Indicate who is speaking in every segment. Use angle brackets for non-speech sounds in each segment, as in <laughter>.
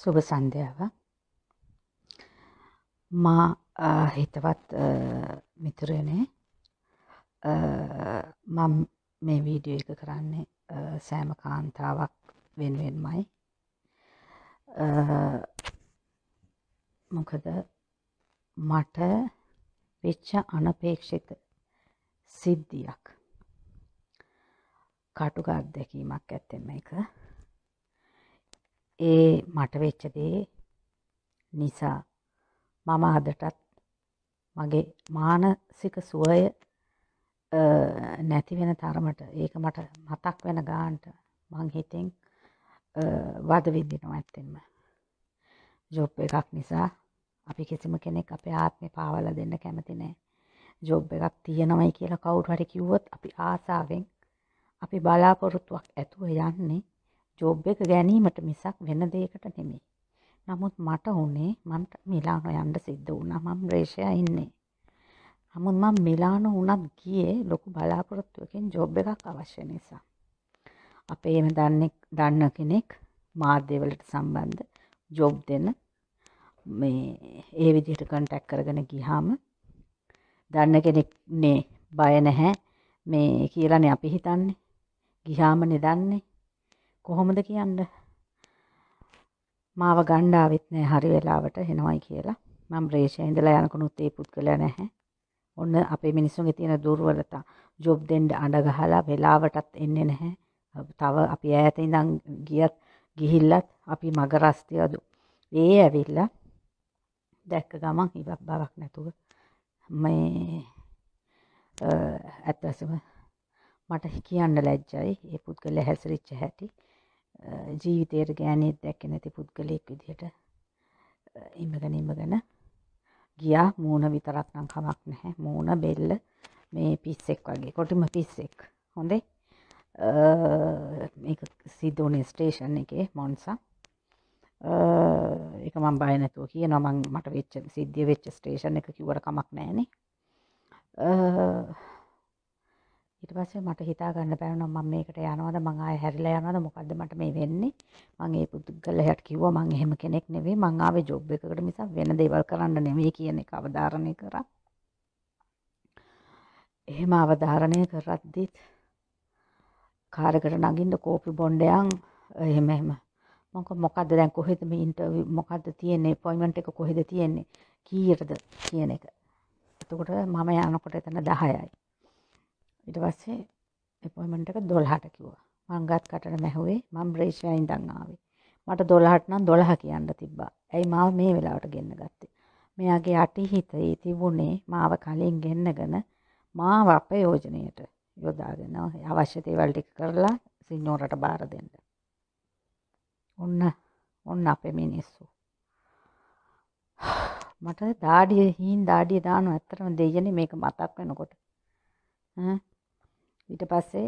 Speaker 1: සුබ සන්ධ්‍යාවක් මා හිතවත් මිතුරනේ මම මේ වීඩියෝ එක කරන්නේ සෑම කාන්තාවක් වෙනුවෙන්මයි මොකද මට වෙච්ච අනපේක්ෂිත සිද්ධියක් කටුක අත්දැකීමක් ඇත්තෙම එක ඒ මට වෙච්ච දේ නිසා මම අදටත් මගේ මානසික සුවය නැති වෙන තරමට ඒක මට මතක් වෙන ගාන්ට මං හිතෙන් වද විඳිනවා ඇත්තෙන්ම ජොබ් එකක් නිසා අපි කිසිම කෙනෙක් අපේ ආත්මය පාවල දෙන්න කැමති නෑ ජොබ් එකක් තියෙනවයි කියලා කවුරු හරි කිව්වොත් අපි ආසාවෙන් අපි බලාපොරොත්තුවක් ඇතුව යන්නේ ජොබ් එක ගැනීමට මිසක් වෙන දෙයකට නෙමෙයි. නමුත් මට උනේ මන්ට මිලානෝ යන්න සිද්ධ වුණා. මම රේෂයා ඉන්නේ. නමුත් මම මිලානෝ වුණත් ගියේ ලොකු බලාපොරොත්තුවකින් ජොබ් එකක් අවශ්‍ය නිසා. අපේ එහෙම දන්නේ දන්න කෙනෙක් මාධ්‍යවලට සම්බන්ධ ජොබ් දෙන මේ ඒ විදිහට කන්ටැක්ට් කරගෙන ගියාම දන්න කෙනෙක් නේ බය නැහැ මේ කියලානේ අපි හිතන්නේ. ගියාම නේ දන්නේ. කොහොමද කියන්න මාව ගණ්ඩාවෙත් නෑ හරි වෙලාවට හෙනවයි කියලා මම රේෂය ඉඳලා යනකුණුත් ඒ පුද්ගලයා නැහැ ඔන්න අපේ මිනිස්සුන්ගේ තියෙන දුර්වලතා ජොබ් දෙන්න අඬ ගහලා වෙලාවටත් එන්නේ නැහැ තව අපි ඈත ඉඳන් ගියත් ගිහිල්ලත් අපි මග රස්තියදු ඒ ඇවිල්ලා දැක්ක ගමන් ඉවක් බවක් නැතුව මේ ඇත්තසම මට කියන්න ලැජ්ජයි ඒ පුද්ගල හැසිරිච්ච හැටි ජීවිතයට ගෑනෙත් දැක්ක නැති පුද්ගලයෙක් විදිහට ඉමගෙන ඉමගෙන ගියා මූුණ විතරක් නම් කමක් නැහැ මූුණ බෙල්ල මේ පිස්සෙක් වගේ කොටිම පිස්සෙක් හොඳේ සිදුවනේ ස්ටේෂන් එකේ මොන්සා එක මං බය නැතුව කියන මං මට වෙච්ච සිද්ධිය වෙච්ච ස්ටේෂන් එක කිව්වට කමක් නෑනේ ඊට පස්සේ මට හිතා ගන්න බෑ නම් මම මේකට යනවද මං ආයෙ හැරිලා යනවද මොකද්ද මට මේ වෙන්නේ මං ඒ පුද්ගලයාට කිව්වා මං එහෙම කෙනෙක් නෙවෙයි මං ආවේ ජොබ් එකකට මිසක් වෙන දේවල් කරන්න නෙවෙයි කියන එක අවධාරණය කරා එහෙම අවධාරණය කරද්දිත් කාරකට නගින්න කෝපි බොණ්ඩයන් එහෙම එහෙම මොක මොකද්ද දැන් කොහෙද මේ ඉන්ටර්විව් මොකද්ද තියෙන්නේ අපොයින්ට්මන්ට් එක කොහෙද තියෙන්නේ කීයටද කියන එක එතකොට මම යනකොට එතන 10යි ඉට පස්සේ එපොයිමටක දොල්හට කිව්වා මංගත් කටට මැහුවේ මං බ්‍රේෂ්ණ ඉඳංආාවේ මට දොල්හටනම් දොළහ කියන්න තිබ්බා ඇයි මාව මේ වෙලාවට ගෙන්න්න ගත්තේ මෙයාගේ අටිහිතයේ තිබුණේ මාව කලින් ගෙන්න්නගන මාව අප යෝජනයට යොදාගෙන අවශ්‍යතේවල්ටික කරලා සිං්ඥෝරට බාර දෙන්න ඔන්න ඔන්න අපේ මිනිස්සු <sighs> මට දාඩිය හීන් දාඩිය දානු ඇත්තරම දෙයන මේක මතක් වෙනකොට ඊට පස්සේ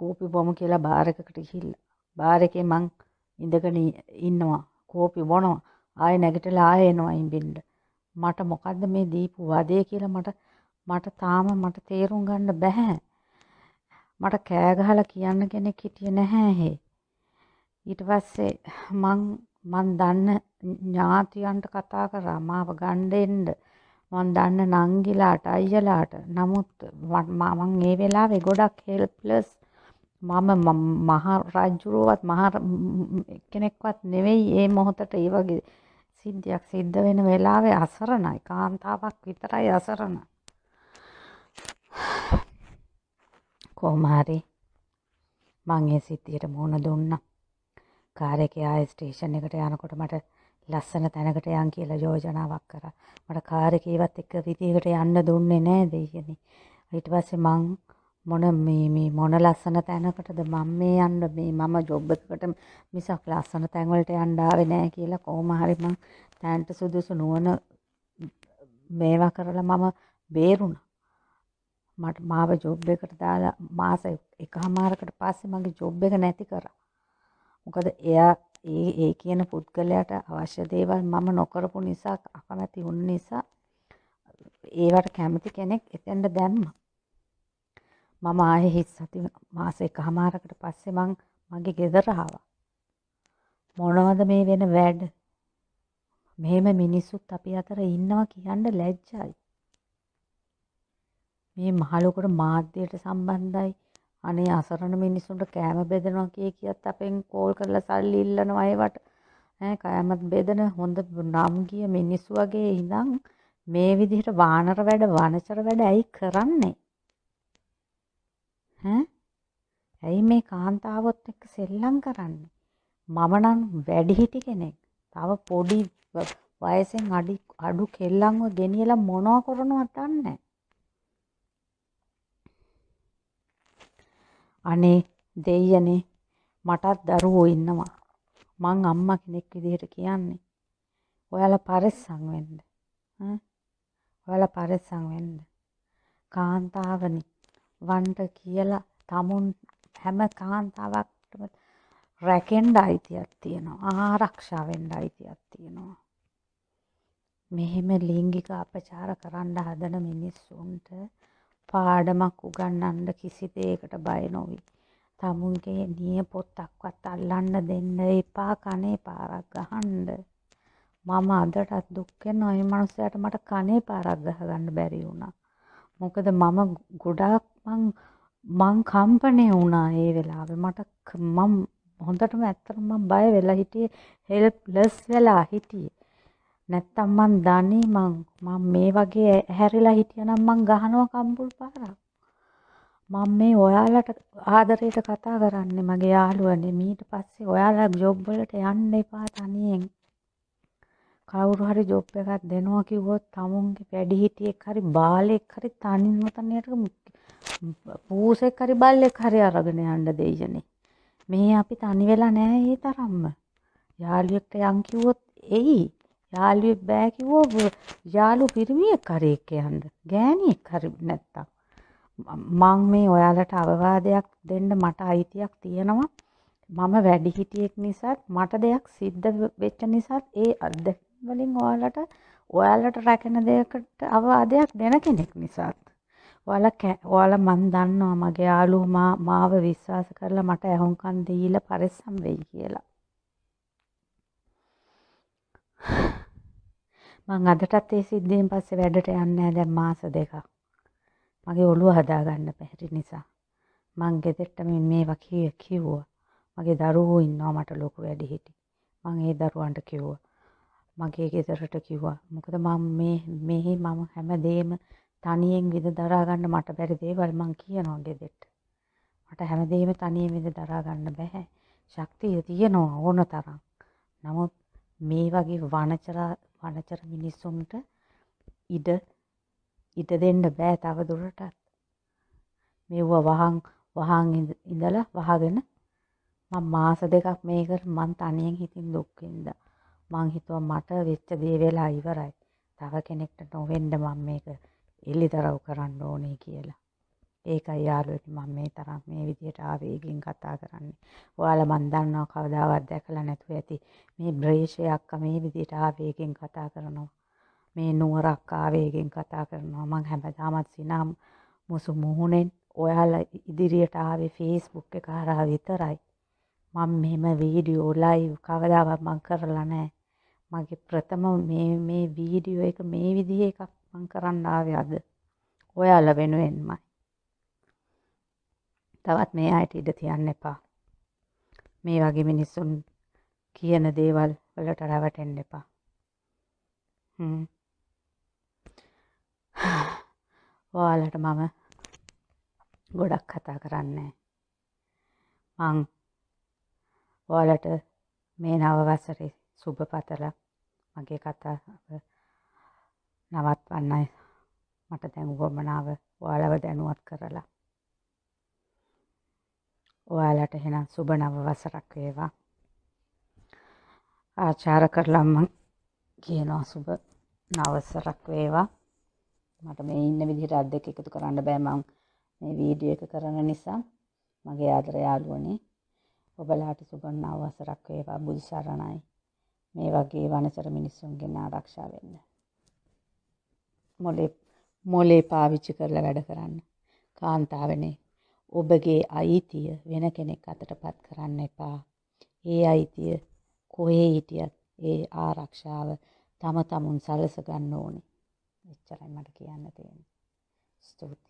Speaker 1: කෝපි බොම කියලා බාරකකට ගිහිල්ලා බාර් එකේ මං ඉඳගෙන ඉන්නවා කෝපි බොනවා ආයෙ නැගිටලා ආයෙ එනවා ඉඹින්න මට මොකද්ද මේ දීපු වදේ කියලා මට මට තාම මට තේරුම් ගන්න බෑ මට කෑ ගහලා කියන්න කෙනෙක් හිටියේ නැහැ හේ ඊට පස්සේ මං මං දන්න ඥාතියන්ට කතා කරා මාව ගන්න එන්න මන් දන්න නංගිලාට අයියලාට නමුත් මං ඒ වෙලාවේ ගොඩක් හෙල්ප්ලස් මම මහ රජ්ජුරුවත් මහ කෙනෙක්වත් නෙවෙයි ඒ මොහොතට ඒ වගේ සිද්ධියක් සිද්ධ වෙන වෙලාවේ අසරණයි කාන්තාවක් විතරයි අසරණ කෝමාරි මං ඒ සිද්ධියට මුහුණ දුන්නා කාර් එකේ ආයෙ ස්ටේෂන් එකට යනකොට මට ලස්සන තැනකට යන් කියලා යෝජනාවක් කරා. මට කාර් එකේවත් එක විදිහකට යන්න දුන්නේ නෑ දෙයියනේ. ඊට පස්සේ මං මොන මේ මේ මොන ලස්සන තැනකටද මම මේ යන්න මේ මම ජොබ් එකකට මිසක් ලස්සන තැන් වලට යන්න ආවේ නෑ කියලා කොහොම හරි මං තැන්ට සුදුසු නුවණ මේවා කරලා මම බේරුණා. මට මාව ජොබ් එකට දාලා මාස එකහමාරකට පස්සේ මගේ ජොබ් එක නැති කරා. මොකද එයා ඒ ඒ කියන පුද්ගලයාට අවශ්‍ය දේවල් මම නොකරපු නිසා අකමැති වුණ නිසා ඒවට කැමති කෙනෙක් එතෙන්ට දැම්මා. මම ආයේ හිස් සති මාස එකමාරකට පස්සේ මං මගේ ගෙදර ආවා. මොනවද මේ වෙන වැඩ? මෙහෙම මිනිස්සුත් අපි අතර ඉන්නවා කියන්න ලැජ්ජයි. මේ මහලොකට මාධ්‍යයට සම්බන්ධයි අනේ අසරණ මිනිස්සුන්ට කෑම බෙදනවා කිය කියත් අපෙන් කෝල් කරලා සල්ලි ඉල්ලනවා ඒවට ඈ කෑමත් බෙදන හොඳ නම් ගිය මිනිස්සු වගේ ඉඳන් මේ විදිහට වානර වැඩ වනචර වැඩ ඇයි කරන්නේ ඈ ඇයි මේ කාන්තාවොත් එක්ක සෙල්ලම් කරන්නේ මම නම් වැඩිහිටි කෙනෙක් තව පොඩි වයසෙන් අඩි අඩු කෙල්ලන්ව ගෙනියලා මොනවා කරනවද දන්නේ නැහැ අනේ දෙයියනේ මටත් දරුවෝ ඉන්නවා. මං අම්මා කෙනෙක් විදිහට කියන්නේ. ඔයාලා පරිස්සම් වෙන්න. ඔයාලා පරිස්සම් වෙන්න. කාන්තාවනි වන්ට කියලා tamun හැම කාන්තාවක්ටම රැකෙන්න අයිතියක් තියෙනවා. ආරක්ෂා වෙන්න අයිතියක් තියෙනවා. මෙහෙම ලිංගික අපචාර කරන්න හදන මිනිස්සුන්ට පාඩමක් උගන්නන්න කිසි දේකට බය නොවි. තමුන්ගේ නිය පොත්තක්වත් අල්ලන්න දෙන්න එපා කනේ පාරක් ගහන්ඩ. මම අදටත් දුක්කෙන් ඔය මනුස්සයට මට කනේ පාරක් ගහගන්න බැරි වුණා. මොකද මම ගොඩාක් මං මං කම්පනය වුණා ඒ වෙලාව මට මම් හොඳටම ඇත්තර මං බය වෙලා හිටියේ හෙල්ප්ලස් වෙලා හිටියේ නැත්තම් මං දන්නේ මං මං මේ වගේ ඇහැරිලා හිටියනම් මං ගහනවා කම්බුල් පාරක්. මම මේ ඔයාලට ආදරයට කතා කරන්නේ මගේ යාළුවනේ. ඊට පස්සේ ඔයාලා ජොබ් වලට යන්න එපා තනියෙන්. කවුරු හරි ජොබ් එකක් දෙනවා කිව්වොත් tamunගේ වැඩිහිටියෙක් හරි බාලෙක් හරි තනින්ම තනියට පූසෙක් හරි බල්ලෙක් හරි අරගෙන යන්න දෙයියනේ. මේ අපි තනි වෙලා නෑ ඒ තරම්ම. යාළුවෙක්ට යන් කිව්වොත් එයි. යාළුවෙක් බෑ කිව්වොත් යාළු පිරිමියෙක් හරි එක්කයන්ද ගෑණියෙක් හරි නැත්තම් මං මේ ඔයාලට අවවාදයක් දෙන්න මට අයිතියක් තියෙනවා මම වැඩිහිටියෙක් නිසාත් මට දෙයක් සිද්ධ වෙච්ච නිසාත් ඒ අත්දැකීම් වලින් ඔයාලට ඔයාලට රැකෙන දෙයකට අවවාදයක් දෙන කෙනෙක් නිසාත් ඔයාලා ඔයාලා මන් දන්නවා මගේ යාළුවා මාව විශ්වාස කරලා මට ඇහුම්කන් දීලා පරිස්සම් වෙයි කියලා මං අදටත් ඒ සිද්ධියෙන් පස්සේ වැඩට යන්නේ දැන් මාස දෙකක්. මගේ ඔළුව හදාගන්න බැරි නිසා. මං ගෙදෙට්ට මේ මේවා කිය කිව්වා. මගේ දරුවෝ ඉන්නවා මට ලොකු වැඩිහිටි. මං ඒ දරුවන්ට කිව්වා. මගේ ගෙදරට කිව්වා. මොකද මම මේ මෙහි මම හැමදේම තනියෙන් විඳ දරා ගන්න මට බැරි දේවල් මං කියනවා ගෙදෙට්ට. මට හැමදේම තනියෙන් විඳ දරා ගන්න බෑ. ශක්තිය තියෙනවා ඕන තරම්. නමුත් මේ වගේ වනචරා වනචර මිනිස්සුන්ට ඉඩ ඉඩ දෙන්න බෑ තවදුරටත් මෙව්ව වහන් වහන් ඉඳලා වහගෙන මම මාස දෙකක් මේකට මං තනියෙන් හිතින් දුක්වෙන්ද මං හිතුවා මට වෙච්ච දේ වෙලා ඉවරයි තව කෙනෙක්ට නොවෙන්න මම මේක එල්ලිතරව් කරන්න ඕනේ කියලා ඒකයි යාළුවනි මම මේ තරම් මේ විදිහට ආවේගෙන් කතා කරන්නේ. ඔයාලා මන් දන්නවා කවදාවත් දැකලා නැතුව ඇති. මේ බ්‍රේෂේ අක්කා මේ විදිහට ආවේගෙන් කතා කරනවා. මේ නුවරක් ආවේගෙන් කතා කරනවා. මං හැමදාමත් සිනම් මුසු මුහුණෙන් ඔයාලා ඉදිරියට ආවේ Facebook එක හරහා විතරයි. මම මෙහෙම වීඩියෝ ලයිව් කවදාවත් මං කරලා නැහැ. මගේ ප්‍රථම මේ මේ වීඩියෝ එක මේ විදිහේ එකක් මං කරන්න ආවේ අද. ඔයාලා වෙනුවෙන්මයි. තවත් මේ අයට ඉඩ තියන්න එපා. මේ වගේ මිනිස්සුන් කියන දේවල් වලට රැවටෙන්න එපා. ඔයාලට මම ගොඩක් කතා කරන්නේ. මං ඔයාලට මේ නව වසරේ සුබ පතලා මගේ කතාව නවත්වන්නයි මට දැන් උවමනාව ඔයාලව දැනුවත් කරලා ඔයාලට එහෙනම් සුබ නව වසරක් වේවා. ආචාර කරලා මම කියනවා සුබ නවසරක් වේවා. මට මේ ඉන්න විදිහට අත් දෙක එකතු කරන්න බෑ මම මේ වීඩියෝ එක කරන නිසා මගේ ආදර යාළුවනේ ඔබලාට සුබ නවසරක් වේවා බුදු සරණයි. මේ වගේ වනසර මිනිස්සුන්ගෙන් ආරක්ෂා වෙන්න. මොලේ මොලේ පාවිච්චි කරලා වැඩ කරන්න. කාන්තාවනේ ඔබගේ අයිතිය වෙන කෙනෙක් අතටපත් කරන්න එපා. ඒ අයිතිය කොහේ හිටියත් ඒ ආරක්ෂාව තම තමුන් සලස ගන්න ඕනේ. එච්චරයි මට කියන්න තියෙන්නේ. ස්තුතියි.